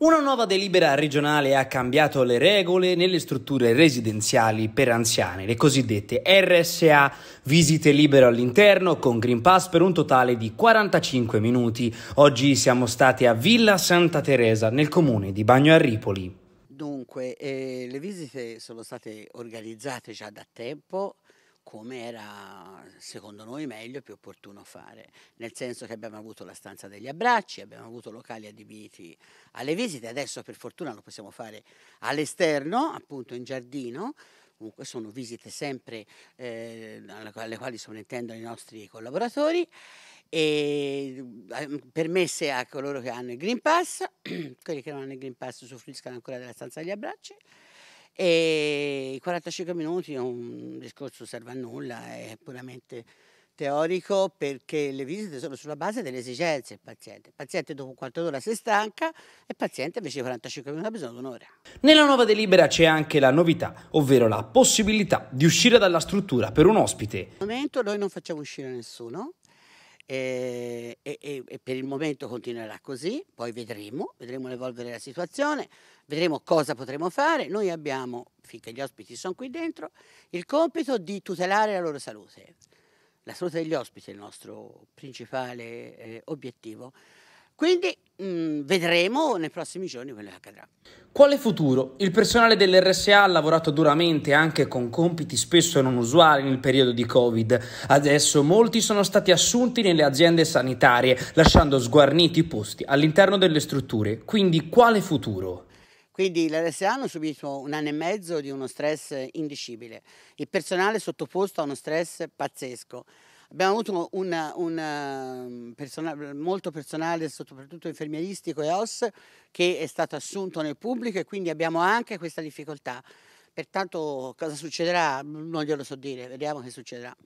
Una nuova delibera regionale ha cambiato le regole nelle strutture residenziali per anziani, le cosiddette RSA, visite libere all'interno con Green Pass per un totale di 45 minuti. Oggi siamo stati a Villa Santa Teresa nel comune di Bagno a Ripoli. Dunque, eh, le visite sono state organizzate già da tempo, come era secondo noi meglio e più opportuno fare, nel senso che abbiamo avuto la stanza degli abbracci, abbiamo avuto locali adibiti alle visite, adesso per fortuna lo possiamo fare all'esterno, appunto in giardino, comunque sono visite sempre eh, alle quali sovrintendono i nostri collaboratori e ehm, permesse a coloro che hanno il Green Pass, quelli che non hanno il Green Pass soffriscano ancora della stanza degli abbracci e i 45 minuti è un discorso serve a nulla, è puramente teorico perché le visite sono sulla base delle esigenze del paziente. Il paziente dopo un quarto d'ora si stanca e il paziente invece 45 minuti ha bisogno di un'ora. Nella nuova delibera c'è anche la novità, ovvero la possibilità di uscire dalla struttura per un ospite. Al momento noi non facciamo uscire nessuno, e, e, e, per il momento continuerà così, poi vedremo, vedremo l'evolvere la situazione, vedremo cosa potremo fare. Noi abbiamo, finché gli ospiti sono qui dentro, il compito di tutelare la loro salute. La salute degli ospiti è il nostro principale eh, obiettivo. Quindi Mm, vedremo nei prossimi giorni quello che accadrà. Quale futuro? Il personale dell'RSA ha lavorato duramente anche con compiti spesso non usuali nel periodo di Covid. Adesso molti sono stati assunti nelle aziende sanitarie, lasciando sguarniti i posti all'interno delle strutture. Quindi quale futuro? Quindi l'RSA hanno subito un anno e mezzo di uno stress indicibile. Il personale è sottoposto a uno stress pazzesco. Abbiamo avuto un um, personale, molto personale, soprattutto infermieristico e OS, che è stato assunto nel pubblico e quindi abbiamo anche questa difficoltà. Pertanto cosa succederà? Non glielo so dire, vediamo che succederà.